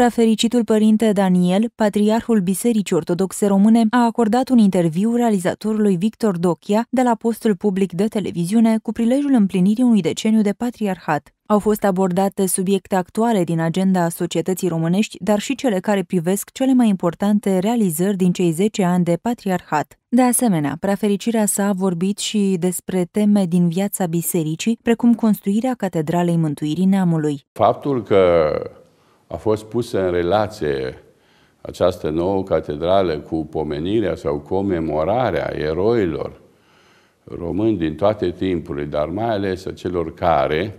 Prefericitul părinte Daniel, patriarhul Bisericii Ortodoxe Române, a acordat un interviu realizatorului Victor Dochia de la postul public de televiziune cu prilejul împlinirii unui deceniu de patriarhat. Au fost abordate subiecte actuale din agenda societății românești, dar și cele care privesc cele mai importante realizări din cei 10 ani de patriarhat. De asemenea, prefericirea sa a vorbit și despre teme din viața bisericii, precum construirea Catedralei Mântuirii Neamului. Faptul că a fost pusă în relație această nouă catedrală cu pomenirea sau comemorarea eroilor români din toate timpurile, dar mai ales a celor care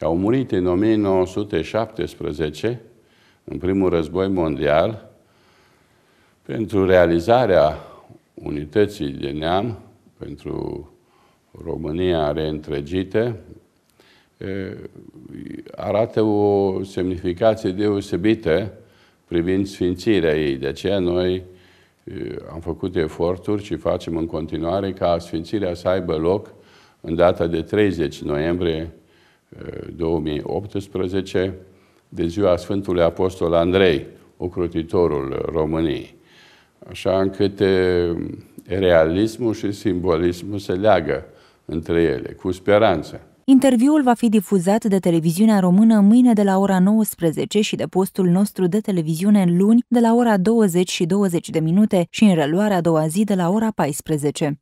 au murit în 1917, în primul război mondial, pentru realizarea unității de neam, pentru România reîntregită, arată o semnificație deosebită privind sfințirea ei. De aceea noi am făcut eforturi și facem în continuare ca sfințirea să aibă loc în data de 30 noiembrie 2018, de ziua Sfântului Apostol Andrei, ocrotitorul României. Așa încât realismul și simbolismul se leagă între ele, cu speranță. Interviul va fi difuzat de televiziunea română mâine de la ora 19 și de postul nostru de televiziune luni de la ora 20 și 20 de minute și în reluarea a doua zi de la ora 14.